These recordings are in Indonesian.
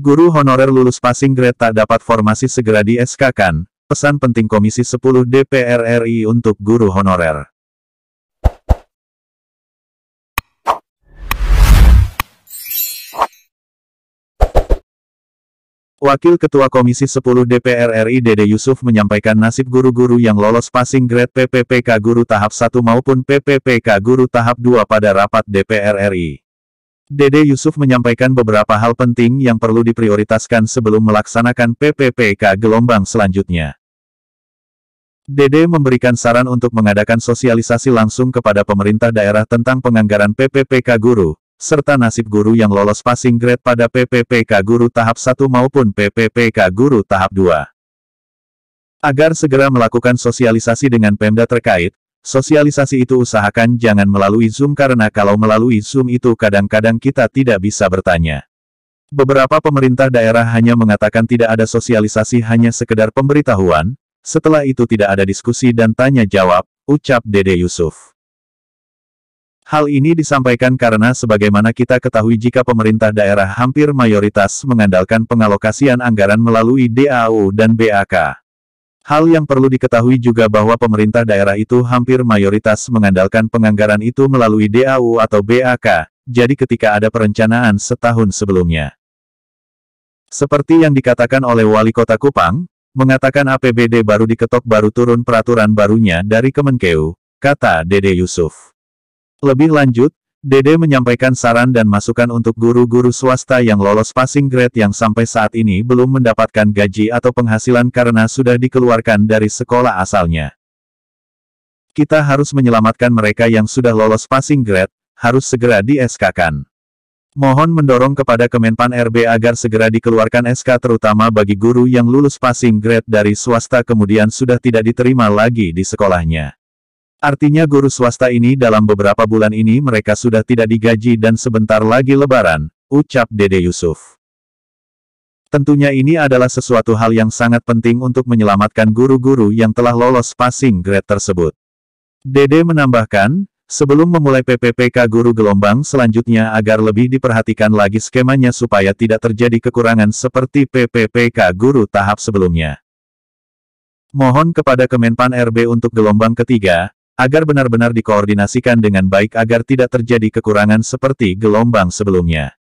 Guru honorer lulus passing grade tak dapat formasi segera di SK-kan, pesan penting Komisi 10 DPR RI untuk guru honorer. Wakil Ketua Komisi 10 DPR RI Dede Yusuf menyampaikan nasib guru-guru yang lolos passing grade PPPK Guru Tahap 1 maupun PPPK Guru Tahap 2 pada rapat DPR RI. Dede Yusuf menyampaikan beberapa hal penting yang perlu diprioritaskan sebelum melaksanakan PPPK gelombang selanjutnya. Dede memberikan saran untuk mengadakan sosialisasi langsung kepada pemerintah daerah tentang penganggaran PPPK guru, serta nasib guru yang lolos passing grade pada PPPK guru tahap 1 maupun PPPK guru tahap 2. Agar segera melakukan sosialisasi dengan Pemda terkait, Sosialisasi itu usahakan jangan melalui Zoom karena kalau melalui Zoom itu kadang-kadang kita tidak bisa bertanya. Beberapa pemerintah daerah hanya mengatakan tidak ada sosialisasi hanya sekedar pemberitahuan, setelah itu tidak ada diskusi dan tanya-jawab, ucap Dede Yusuf. Hal ini disampaikan karena sebagaimana kita ketahui jika pemerintah daerah hampir mayoritas mengandalkan pengalokasian anggaran melalui DAU dan BAK. Hal yang perlu diketahui juga bahwa pemerintah daerah itu hampir mayoritas mengandalkan penganggaran itu melalui DAU atau BAK, jadi ketika ada perencanaan setahun sebelumnya. Seperti yang dikatakan oleh Wali Kota Kupang, mengatakan APBD baru diketok baru turun peraturan barunya dari Kemenkeu, kata Dede Yusuf. Lebih lanjut, Dede menyampaikan saran dan masukan untuk guru-guru swasta yang lolos passing grade yang sampai saat ini belum mendapatkan gaji atau penghasilan karena sudah dikeluarkan dari sekolah asalnya. Kita harus menyelamatkan mereka yang sudah lolos passing grade, harus segera di-SK-kan. Mohon mendorong kepada Kemenpan RB agar segera dikeluarkan SK terutama bagi guru yang lulus passing grade dari swasta kemudian sudah tidak diterima lagi di sekolahnya. Artinya guru swasta ini dalam beberapa bulan ini mereka sudah tidak digaji dan sebentar lagi lebaran, ucap Dede Yusuf. Tentunya ini adalah sesuatu hal yang sangat penting untuk menyelamatkan guru-guru yang telah lolos passing grade tersebut. Dede menambahkan, sebelum memulai PPPK guru gelombang selanjutnya agar lebih diperhatikan lagi skemanya supaya tidak terjadi kekurangan seperti PPPK guru tahap sebelumnya. Mohon kepada Kemenpan RB untuk gelombang ketiga, agar benar-benar dikoordinasikan dengan baik agar tidak terjadi kekurangan seperti gelombang sebelumnya.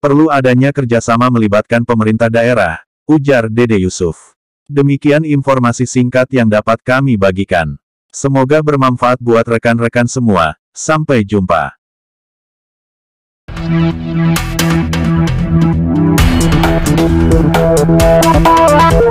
Perlu adanya kerjasama melibatkan pemerintah daerah, ujar Dede Yusuf. Demikian informasi singkat yang dapat kami bagikan. Semoga bermanfaat buat rekan-rekan semua. Sampai jumpa. Thank you.